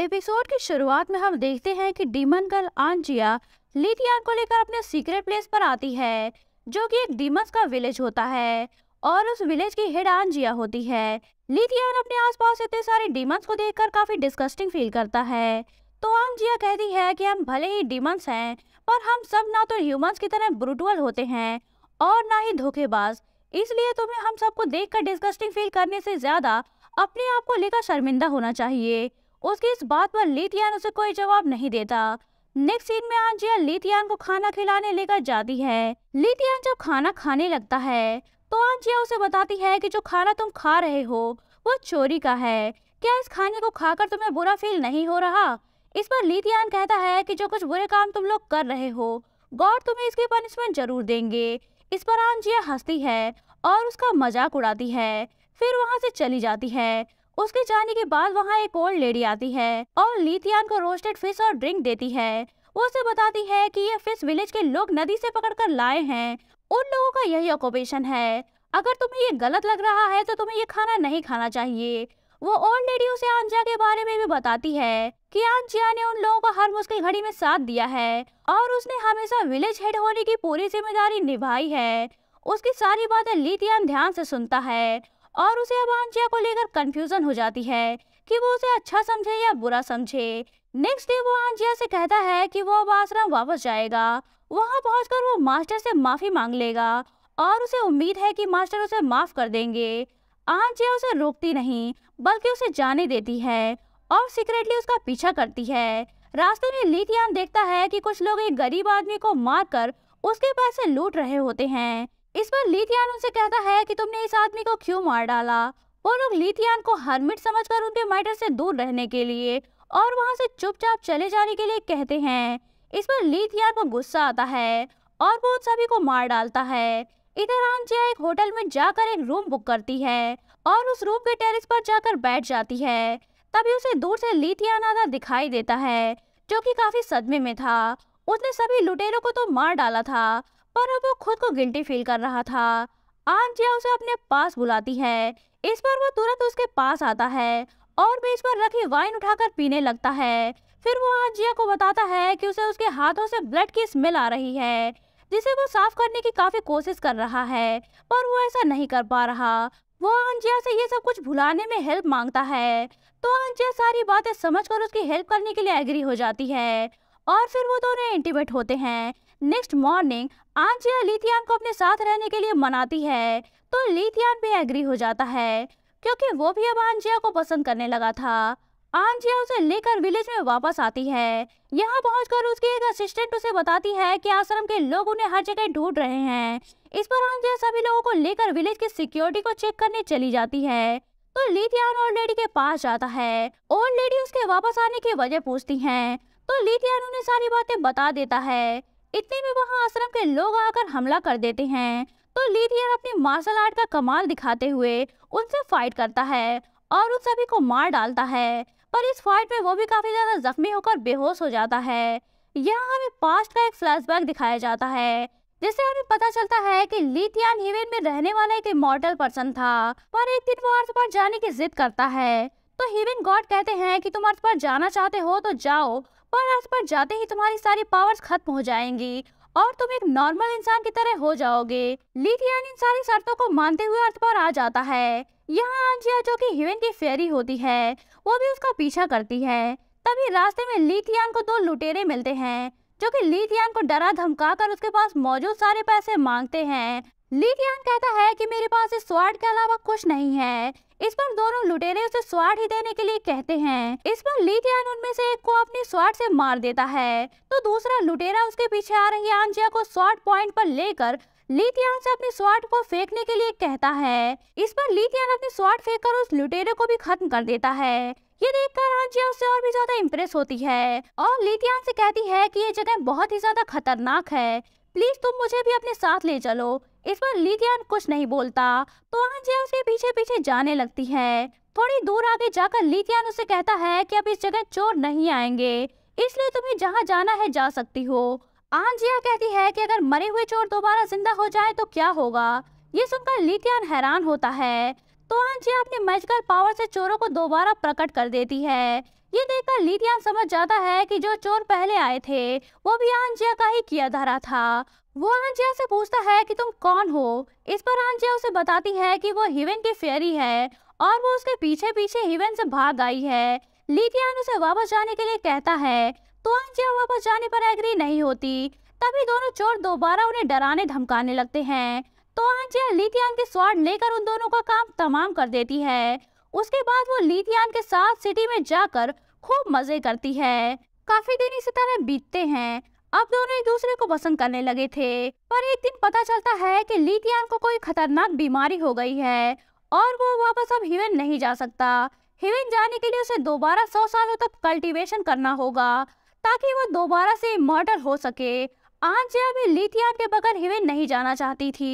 episode की शुरुआत में हम देखते हैं कि डीमन गर्ल आंजिया लिथियन को लेकर अपने सीक्रेट प्लेस पर आती है जो कि एक डीमस का विलेज होता है और उस विलेज की हेड आंजिया होती है लिथियन अपने आसपास इतने सारे डीमंस को देखकर काफी डिस्कस्टिंग फील करता है तो आंजिया कहती है कि हम भले ही डीमंस हैं पर हम सब ना तो ह्यूमंस की तरह ब्रूटुअल होते हैं और ना ही धोखेबाज इसलिए तुम्हें हम सबको कर डिस्कस्टिंग फील करने से ज्यादा अपने आप को लेकर शर्मिंदा होना चाहिए उसकी इस बात पर लीतियान उसे कोई जवाब नहीं देता नेक्स्ट सीन में आंजिया लीतियान को खाना खिलाने लेकर जाती है लीतियान जब खाना खाने लगता है तो आंजिया उसे बताती है कि जो खाना तुम खा रहे हो वो चोरी का है क्या इस खाने को खाकर तुम्हें बुरा फील नहीं हो रहा इस पर लीतियान कहता है कि जो कुछ बुरे काम तुम लोग कर रहे हो गॉड तुम्हें इसकी पनिशमेंट जरूर देंगे इस पर आंजिया हंसती है और उसका मजाक उड़ाती है फिर वहाँ से चली जाती है उसके जाने के बाद वहाँ एक ओल्ड लेडी आती है और लिथियान को रोस्टेड फिश और ड्रिंक देती है वो उसे बताती है कि ये फिश विलेज के लोग नदी से पकड़कर लाए हैं उन लोगों का यही ऑक्यूपेशन है अगर तुम्हें ये गलत लग रहा है तो तुम्हें ये खाना नहीं खाना चाहिए वो ओल्ड लेडी उसे आंजिया के बारे में भी बताती है कि आंजिया ने उन लोगों को हर मुश्किल घड़ी में साथ दिया है और उसने हमेशा विलेज हेड होने की पूरी जिम्मेदारी निभाई है उसकी सारी बातें लीतियान ध्यान से सुनता है और उसे अब आंशिया को लेकर कंफ्यूजन हो जाती है कि वो उसे अच्छा समझे या बुरा समझे नेक्स्ट डे वो आंजिया से कहता है कि वो अब आश्रम वापस जाएगा वहाँ पहुँचकर वो मास्टर से माफ़ी मांग लेगा और उसे उम्मीद है कि मास्टर उसे माफ़ कर देंगे आंजिया उसे रोकती नहीं बल्कि उसे जाने देती है और सीक्रेटली उसका पीछा करती है रास्ते में लीतियान देखता है कि कुछ लोग एक गरीब आदमी को मारकर उसके पैसे लूट रहे होते हैं इस पर लीथियान उनसे कहता है कि तुमने इस आदमी को क्यों मार डाला वो लोग लीथियान को हरमिट समझकर उनके मैटर से दूर रहने के लिए और वहाँ से चुपचाप चले जाने के लिए कहते हैं इस पर लीथियान को गुस्सा आता है और वो उन सभी को मार डालता है इधर आंजिया एक होटल में जाकर एक रूम बुक करती है और उस रूम के टेरिस पर जाकर बैठ जाती है तभी उसे दूर से लीथियान आधा दिखाई देता है जो कि काफी सदमे में था उसने सभी लुटेरों को तो मार डाला था पर अब वो खुद को गिल्टी फील कर रहा था जिया उसे अपने पास बुलाती है इस पर वो तुरंत उसके पास आता है और बीच पर रखी वाइन उठाकर पीने लगता है फिर वो जिया को बताता है कि उसे उसके हाथों से ब्लड की स्मेल आ रही है जिसे वो साफ करने की काफी कोशिश कर रहा है पर वो ऐसा नहीं कर पा रहा वो आंजिया से ये सब कुछ भुलाने में हेल्प मांगता है तो आंजिया सारी बातें समझकर उसकी हेल्प करने के लिए एग्री हो जाती है और फिर वो दोनों इंटीमेट होते हैं नेक्स्ट मॉर्निंग आंजिया लिथियान को अपने साथ रहने के लिए मनाती है तो लिथियान भी एग्री हो जाता है क्योंकि वो भी अब आंजिया को पसंद करने लगा था आंजिया उसे लेकर विलेज में वापस आती है यहाँ पहुंचकर उसकी एक असिस्टेंट उसे बताती है कि आश्रम के लोग उन्हें हर जगह ढूंढ रहे हैं इस पर आंजिया सभी लोगों को लेकर विलेज की सिक्योरिटी को चेक करने चली जाती है तो लिथियान ओल्ड लेडी के पास जाता है ओल्ड लेडी उसके वापस आने की वजह पूछती है तो लिथियान उन्हें सारी बातें बता देता है इतने में वहाँ आश्रम के लोग आकर हमला कर देते हैं तो लीथियर अपनी मार्शल आर्ट का कमाल दिखाते हुए उनसे फाइट करता है और उन सभी को मार डालता है पर इस फाइट में वो भी काफी ज्यादा जख्मी होकर बेहोश हो जाता है यहाँ हमें पास्ट का एक फ्लैशबैक दिखाया जाता है जिससे हमें पता चलता है कि लीथियन हिवेन में रहने वाला एक इमोर्टल पर्सन था पर एक दिन वो अर्थ पर जाने की जिद करता है तो हिवेन गॉड कहते हैं कि तुम अर्थ पर जाना चाहते हो तो जाओ और अर्थ पर जाते ही तुम्हारी सारी पावर्स खत्म हो जाएंगी और तुम एक नॉर्मल इंसान की तरह हो जाओगे लिथियन इन सारी शर्तों को मानते हुए अर्थ पर आ जाता है यहाँ आंजिया जो कि हिवेन की फेरी होती है वो भी उसका पीछा करती है तभी रास्ते में लिथियन को दो लुटेरे मिलते हैं जो कि लीथियान को डरा धमका कर उसके पास मौजूद सारे पैसे मांगते हैं लीटियान कहता है कि मेरे पास इस स्वाड के अलावा कुछ नहीं है इस पर दोनों लुटेरे उसे स्वाड ही देने के लिए कहते हैं इस पर लीटियान उनमें से एक को अपनी स्वाड से मार देता है तो दूसरा लुटेरा उसके पीछे आ रही आंजिया को स्वाड पॉइंट पर लेकर लीतियान से अपनी स्वार्ड को फेंकने के लिए कहता है इस पर लीतियान अपनी फेंक कर उस लुटेरे को भी खत्म कर देता है ये देखकर आंजिया उससे और भी ज्यादा इम्प्रेस होती है और लीतियान से कहती है कि ये जगह बहुत ही ज्यादा खतरनाक है प्लीज तुम मुझे भी अपने साथ ले चलो इस बार लिदियान कुछ नहीं बोलता तो आंजिया उसके पीछे पीछे जाने लगती है थोड़ी दूर आगे जाकर लिदियान उसे कहता है कि अब इस जगह चोर नहीं आएंगे इसलिए तुम्हें जहाँ जाना है जा सकती हो आंजिया कहती है कि अगर मरे हुए चोर दोबारा जिंदा हो जाए तो क्या होगा ये सुनकर लितियान हैरान होता है तो तोरांची अपने मैजिकल पावर से चोरों को दोबारा प्रकट कर देती है ये देखकर लीतियान समझ जाता है कि जो चोर पहले आए थे वो भी आंजिया का ही किया धारा था वो आंजिया से पूछता है कि तुम कौन हो इस पर आंजिया उसे बताती है कि वो हिवन की फेरी है और वो उसके पीछे पीछे हिवन से भाग आई है लीतियान उसे वापस जाने के लिए कहता है तो आंजिया वापस जाने पर एग्री नहीं होती तभी दोनों चोर दोबारा उन्हें डराने धमकाने लगते हैं तो आंजिया लिथियान के स्वाड लेकर उन दोनों का काम तमाम कर देती है उसके बाद वो लिथियान के साथ सिटी में जाकर खूब मजे करती है काफी दिन इसी तरह बीतते हैं अब दोनों एक दूसरे को पसंद करने लगे थे पर एक दिन पता चलता है कि लिथियान को कोई खतरनाक बीमारी हो गई है और वो वापस अब हिवन नहीं जा सकता हिवेन जाने के लिए उसे दोबारा सौ सालों तक कल्टीवेशन करना होगा ताकि वो दोबारा से मॉडल हो सके आंजिया भी लिथियान के बगैर हिवेन नहीं जाना चाहती थी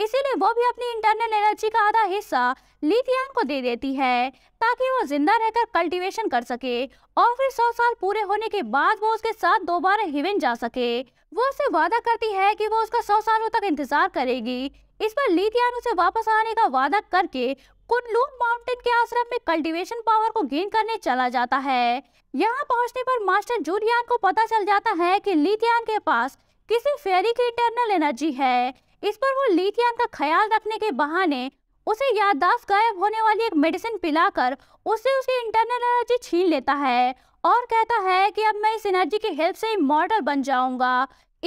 इसीलिए वो भी अपनी इंटरनल एनर्जी का आधा हिस्सा लिथियम को दे देती है ताकि वो जिंदा रहकर कल्टीवेशन कर सके और फिर सौ साल पूरे होने के बाद वो उसके साथ दोबारा हिवन जा सके वो उससे वादा करती है कि वो उसका सौ सालों तक इंतजार करेगी इस पर लिथियान उसे वापस आने का वादा करके कुनलून माउंटेन के आश्रम में कल्टीवेशन पावर को गेन करने चला जाता है यहाँ पहुँचने पर मास्टर जूलियन को पता चल जाता है कि लिथियान के पास किसी फेरी की इंटरनल एनर्जी है इस पर वो लीथियम का ख्याल रखने के बहाने उसे याददाश्त गायब होने वाली एक मेडिसिन पिलाकर उससे उसकी इंटरनल एनर्जी छीन लेता है और कहता है कि अब मैं इस एनर्जी की हेल्प से मॉडल बन जाऊंगा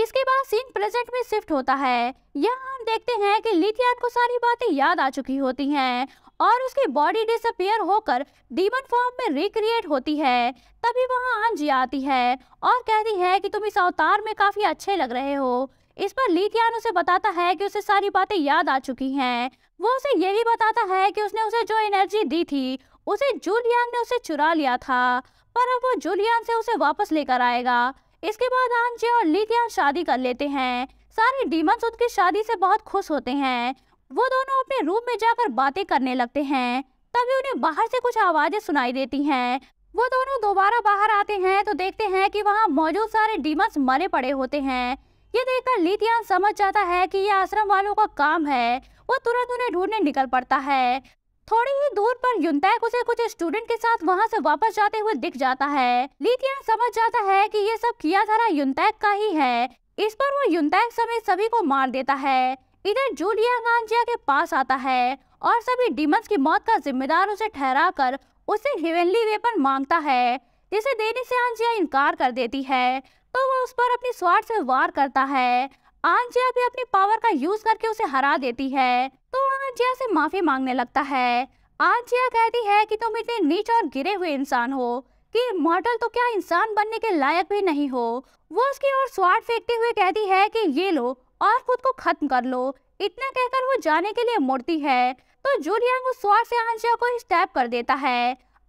इसके बाद सीन प्रेजेंट में शिफ्ट होता है यहाँ हम देखते हैं कि लिथियाट को सारी बातें याद आ चुकी होती हैं और उसकी बॉडी डिसअपियर होकर डीमन फॉर्म में रिक्रिएट होती है तभी वहाँ आंजी आती है और कहती है कि तुम इस अवतार में काफ़ी अच्छे लग रहे हो इस पर लीथियान उसे बताता है कि उसे सारी बातें याद आ चुकी हैं वो उसे ये भी बताता है कि उसने उसे जो एनर्जी दी थी उसे जूलियान ने उसे चुरा लिया था पर अब वो जूलियान से उसे वापस लेकर आएगा इसके बाद आंजे और लीथियान शादी कर लेते हैं सारे डीमंस उनकी शादी से बहुत खुश होते हैं वो दोनों अपने रूम में जाकर बातें करने लगते हैं तभी उन्हें बाहर से कुछ आवाज़ें सुनाई देती हैं वो दोनों दोबारा बाहर आते हैं तो देखते हैं कि वहाँ मौजूद सारे डीमंस मरे पड़े होते हैं ये देखकर लीतियान समझ जाता है कि यह आश्रम वालों का काम है वो तुरंत उन्हें ढूंढने निकल पड़ता है थोड़ी ही दूर पर युनतैक उसे कुछ स्टूडेंट के साथ वहाँ से वापस जाते हुए दिख जाता है लीतियान समझ जाता है की ये सब किया धारा युनतैक का ही है इस पर वो युनतैक समेत सभी को मार देता है इधर जूलिया गांजिया के पास आता है और सभी डिमंस की मौत का जिम्मेदार उसे ठहरा कर उसे हिवेनली वेपन मांगता है जिसे देने से आंजिया इनकार कर देती है तो वो उस पर अपनी स्वार्थ से वार करता है आंजिया भी अपनी पावर का यूज करके उसे हरा देती है तो आंजिया से माफी मांगने लगता है आंजिया कहती है कि तुम इतने नीच और गिरे हुए इंसान हो कि मॉडल तो क्या इंसान बनने के लायक भी नहीं हो वो उसकी ओर स्वार्थ फेंकते हुए कहती है कि ये लो और खुद को खत्म कर लो इतना कहकर वो जाने के लिए मुड़ती है तो जूरियांग उस स्वार से आंजिया को स्टैप कर देता है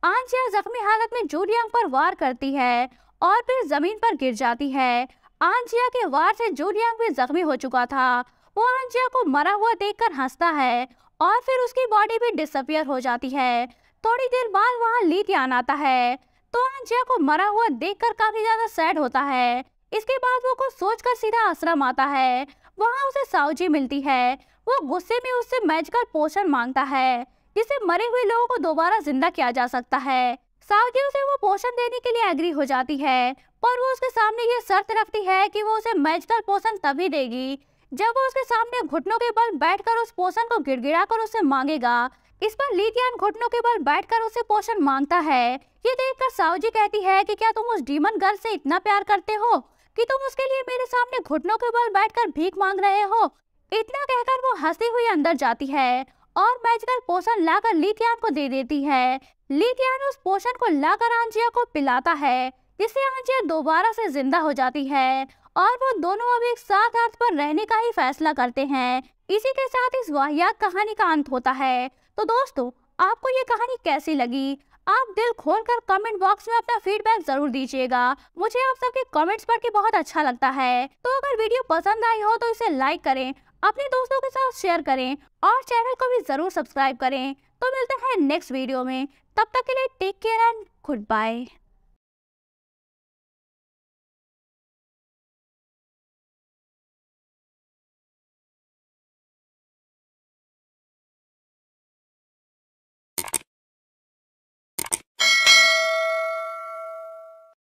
आंजिया जख्मी हालत में जूरियांग पर वार करती है और फिर जमीन पर गिर जाती है आंजिया के वार से जूलियांग भी जख्मी हो चुका था वो आंजिया को मरा हुआ देखकर हंसता है और फिर उसकी बॉडी भी डिसअपियर हो जाती है थोड़ी देर बाद वहाँ लीतियान आता है तो आंजिया को मरा हुआ देखकर काफी ज्यादा सैड होता है इसके बाद वो कुछ सोचकर सीधा आश्रम आता है वहाँ उसे साउजी मिलती है वो गुस्से में उससे मैजिकल पोषण मांगता है जिसे मरे हुए लोगों को दोबारा जिंदा किया जा सकता है सावकी उसे वो पोषण देने के लिए एग्री हो जाती है पर वो उसके सामने ये शर्त रखती है कि वो उसे मैजिकल पोषण तभी देगी जब वो उसके सामने घुटनों के बल बैठकर उस पोषण को गिड़गिड़ा कर उसे मांगेगा इस पर लीतियान घुटनों के बल बैठकर उसे पोषण मांगता है ये देखकर सावजी कहती है कि क्या तुम उस डीमन गर्ल से इतना प्यार करते हो कि तुम उसके लिए मेरे सामने घुटनों के बल बैठकर भीख मांग रहे हो इतना कहकर वो हंसती हुई अंदर जाती है और मैजिकल पोषण लाकर लिथियान को दे देती है लिथियान उस पोषण को लाकर आंजिया को पिलाता है जिससे आंजिया दोबारा से जिंदा हो जाती है और वो दोनों अब एक साथ अर्थ पर रहने का ही फैसला करते हैं इसी के साथ इस वाहियात कहानी का अंत होता है तो दोस्तों आपको ये कहानी कैसी लगी आप दिल खोलकर कमेंट बॉक्स में अपना फीडबैक जरूर दीजिएगा मुझे आप सबके कमेंट्स पढ़ के बहुत अच्छा लगता है तो अगर वीडियो पसंद आई हो तो इसे लाइक करें अपने दोस्तों के साथ शेयर करें और चैनल को भी जरूर सब्सक्राइब करें तो मिलते हैं नेक्स्ट वीडियो में तब तक के लिए take care and good bye